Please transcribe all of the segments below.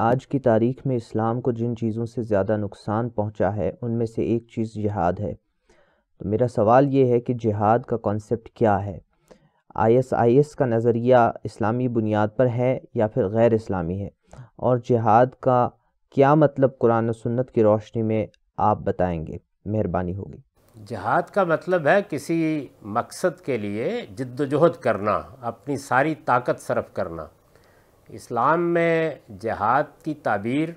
आज की तारीख में इस्लाम को जिन चीज़ों से ज़्यादा नुकसान पहुंचा है उनमें से एक चीज़ जिहाद है तो मेरा सवाल ये है कि जिहाद का कॉन्सेप्ट क्या है आईएसआईएस का नज़रिया इस्लामी बुनियाद पर है या फिर गैर इस्लामी है और जिहाद का क्या मतलब कुरान और सुन्नत की रोशनी में आप बताएंगे मेहरबानी होगी जहाद का मतलब है किसी मकसद के लिए जद्दोजहद करना अपनी सारी ताकत सरफ करना इस्लाम में जहाद की ताबीर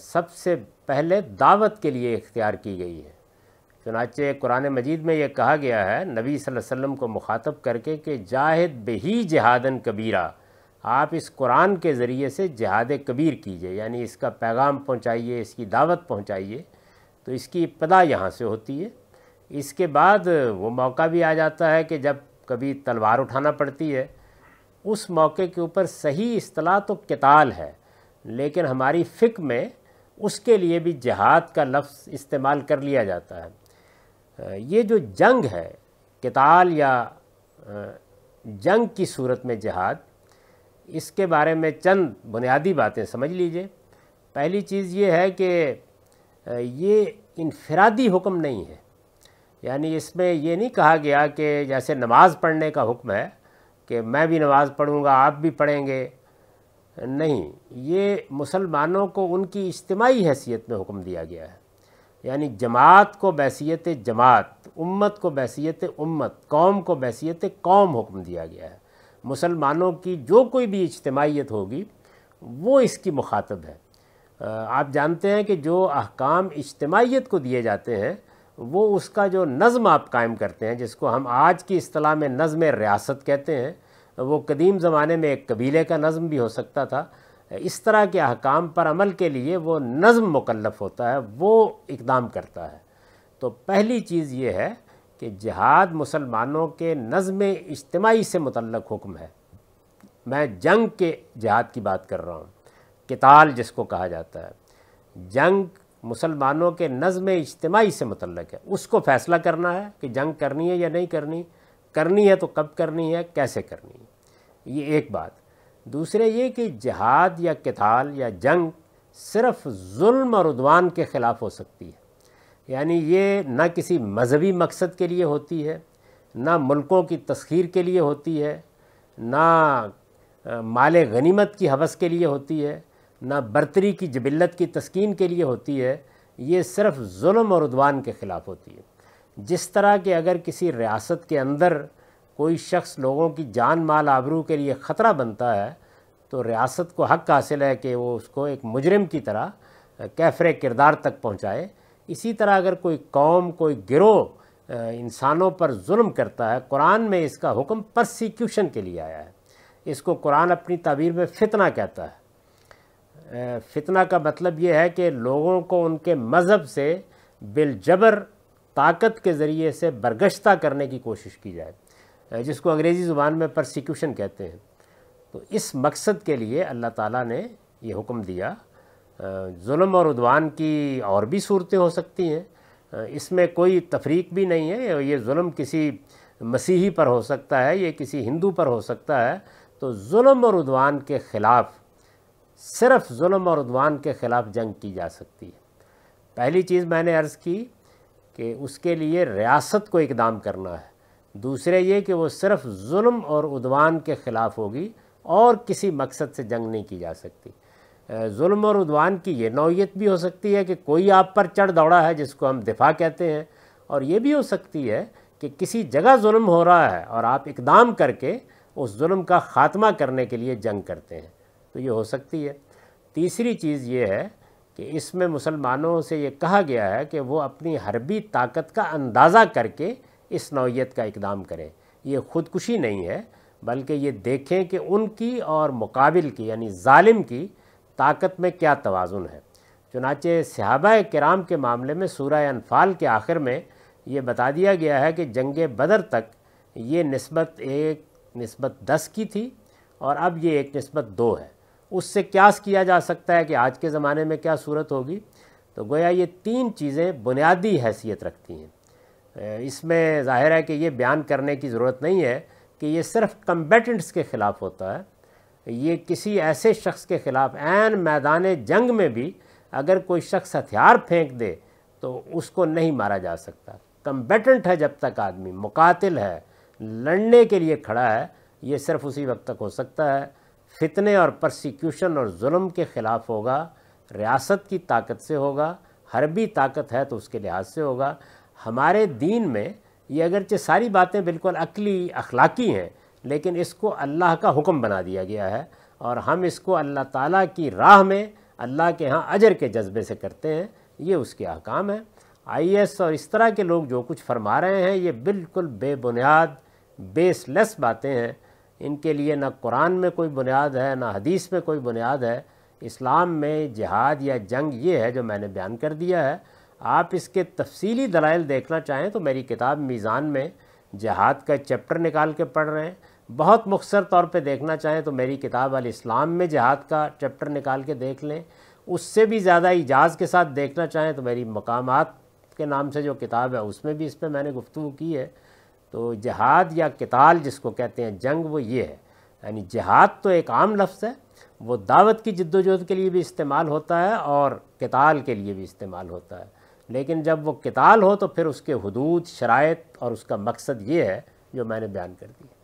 सबसे पहले दावत के लिए इख्तियार की गई है चुनाचे कुरान मजीद में यह कहा गया है नबी सल्लल्लाहु अलैहि वसल्लम को मुखातब करके कि जाहिद बही जहादन कबीरा आप इस कुरान के ज़रिए से जहाद कबीर कीजिए यानी इसका पैगाम पहुँचाइए इसकी दावत पहुँचाइए तो इसकी इब्तदा यहाँ से होती है इसके बाद वो मौका भी आ जाता है कि जब कभी तलवार उठाना पड़ती है उस मौके के ऊपर सही असलाह तो कताल है लेकिन हमारी फ़िक में उसके लिए भी जहाद का लफ्ज़ इस्तेमाल कर लिया जाता है ये जो जंग है किताल या जंग की सूरत में जहाद इसके बारे में चंद बुनियादी बातें समझ लीजिए पहली चीज़ ये है कि ये इनफरादी हुक्म नहीं है यानी इसमें ये नहीं कहा गया कि जैसे नमाज़ पढ़ने का हुक्म है कि मैं भी नमाज़ पढ़ूँगा आप भी पढ़ेंगे नहीं ये मुसलमानों को उनकी इज्तमाही हैसियत में हुक्म दिया गया है यानी जमात को बैसीत जमात उम्मत को बैसीत उम्मत कौम को बैसीत कौम हुक्म दिया गया है मुसलमानों की जो कोई भी इज्तमाहीत होगी वो इसकी मुखातब है आप जानते हैं कि जो अहकाम इज्तमाहीत को दिए जाते हैं वो उसका जो नज़म आप कायम करते हैं जिसको हम आज की अतलाह में नज़म रियासत कहते हैं वो कदीम ज़माने में एक कबीले का नज़म भी हो सकता था इस तरह के अहकाम पर अमल के लिए वो नज़म मुकलफ होता है वो इकदाम करता है तो पहली चीज़ ये है कि जहाद मुसलमानों के नज़म इज्तमाही से मतलब हुक्म है मैं जंग के जहाद की बात कर रहा हूँ किताल जिसको कहा जाता है जंग मुसलमानों के नज़म इज्तमाही से मतलब है उसको फ़ैसला करना है कि जंग करनी है या नहीं करनी करनी है तो कब करनी है कैसे करनी है ये एक बात दूसरे ये कि जहाद या कताल या जंग सिर्फ जुल्म और उदवान के ख़िलाफ़ हो सकती है यानी ये ना किसी मजहबी मकसद के लिए होती है ना मुल्कों की तस्खीर के लिए होती है ना माल गनीमत की हवस के लिए होती है ना बर्तरी की जबिलत की तस्कीन के लिए होती है ये सिर्फ जुल्म और उदवान के ख़िलाफ़ होती है जिस तरह के अगर किसी रियासत के अंदर कोई शख्स लोगों की जान माल आबरू के लिए ख़तरा बनता है तो रियासत को हक हासिल है कि वो उसको एक मुजरम की तरह कैफरे किरदार तक पहुँचाए इसी तरह अगर कोई कौम कोई गिरोह इंसानों पर जुल्म करता है कुरान में इसका हुक्म प्रसिक्यूशन के लिए आया है इसको कुरान अपनी तबीर में फितना कहता है फितना का मतलब ये है कि लोगों को उनके मज़हब से बिलजबर ताकत के ज़रिए से बरगश्ता करने की कोशिश की जाए जिसको अंग्रेज़ी ज़ुबान में प्रसिक्यूशन कहते हैं तो इस मकसद के लिए अल्लाह ताला ने ये हुक्म दिया जुल्म और उदवान की और भी सूरतें हो सकती हैं इसमें कोई तफरीक भी नहीं है ये जुल्म किसी मसीही पर हो सकता है ये किसी हिंदू पर हो सकता है तो जुल्म और उदवान के ख़िलाफ़ सिर्फ जुल्म और उद्वान के ख़िलाफ़ जंग की जा सकती है पहली चीज़ मैंने अर्ज़ की कि उसके लिए रियासत को इकदाम करना है दूसरे ये कि वो सिर्फ जुल्म और उद्वान के ख़िलाफ़ होगी और किसी मकसद से जंग नहीं की जा सकती जुल्म और उद्वान की ये नौीयत भी हो सकती है कि कोई आप पर चढ़ दौड़ा है जिसको हम दिफा कहते हैं और ये भी हो सकती है कि किसी जगह जुल्म हो रहा है और आप इकदाम करके उस जुल्म का ख़ात्मा करने के लिए जंग करते हैं तो ये हो सकती है तीसरी चीज़ ये है कि इसमें मुसलमानों से ये कहा गया है कि वो अपनी हरबी ताकत का अंदाज़ा करके इस नौीयत का इकदाम करें ये ख़ुदकुशी नहीं है बल्कि ये देखें कि उनकी और मुकाबिल की यानी ालिम की ताकत में क्या तोज़ुन है चुनाचे सहाबा कराम के मामले में सूर्य अनफाल के आखिर में ये बता दिया गया है कि जंग बदर तक ये नस्बत एक नस्बत दस की थी और अब ये एक नस्बत दो है उससे क्यास किया जा सकता है कि आज के ज़माने में क्या सूरत होगी तो गोया ये तीन चीज़ें बुनियादी हैसियत रखती हैं इसमें ज़ाहिर है कि ये बयान करने की ज़रूरत नहीं है कि ये सिर्फ कम्बेटेंट्स के ख़िलाफ़ होता है ये किसी ऐसे शख्स के ख़िलाफ़ एन मैदान जंग में भी अगर कोई शख्स हथियार फेंक दे तो उसको नहीं मारा जा सकता कम्बेटेंट है जब तक आदमी मुकातिल है लड़ने के लिए खड़ा है ये सिर्फ उसी वक्त तक हो सकता है फितने और प्रसिक्यूशन और जुल्म के ख़िलाफ़ होगा रियासत की ताकत से होगा हरबी ताकत है तो उसके लिहाज से होगा हमारे दीन में ये अगरचे सारी बातें बिल्कुल अकली अखलाकी हैं लेकिन इसको अल्लाह का हुक्म बना दिया गया है और हम इसको अल्लाह ताला की राह में अल्लाह के यहाँ अजर के जज्बे से करते हैं ये उसके अहकाम हैं आईएएस और इस तरह के लोग जो कुछ फरमा रहे हैं ये बिल्कुल बेबुनियाद बेसलेस बातें हैं इनके लिए ना कुरान में कोई बुनियाद है ना हदीस में कोई बुनियाद है इस्लाम में जिहाद या जंग ये है जो मैंने बयान कर दिया है आप इसके तफसीली दलाइल देखना चाहें तो मेरी किताब मीज़ान में जिहाद का चैप्टर निकाल के पढ़ रहे हैं बहुत मुख्तर तौर पे देखना चाहें तो मेरी किताब अल इस्लाम में जिहाद का चैप्टर निकाल के देख लें उससे भी ज़्यादा इजाज़ के साथ देखना चाहें तो मेरी मकामात के नाम से जो किताब है उसमें भी इस पर मैंने गुफ्तु की है तो जहाद या किताल जिसको कहते हैं जंग वो ये है यानी जहाद तो एक आम लफ्ज़ है वो दावत की जद्दोजहद के लिए भी इस्तेमाल होता है और किताल के लिए भी इस्तेमाल होता है लेकिन जब वो किताल हो तो फिर उसके हदूद शराइत और उसका मकसद ये है जो मैंने बयान कर दिया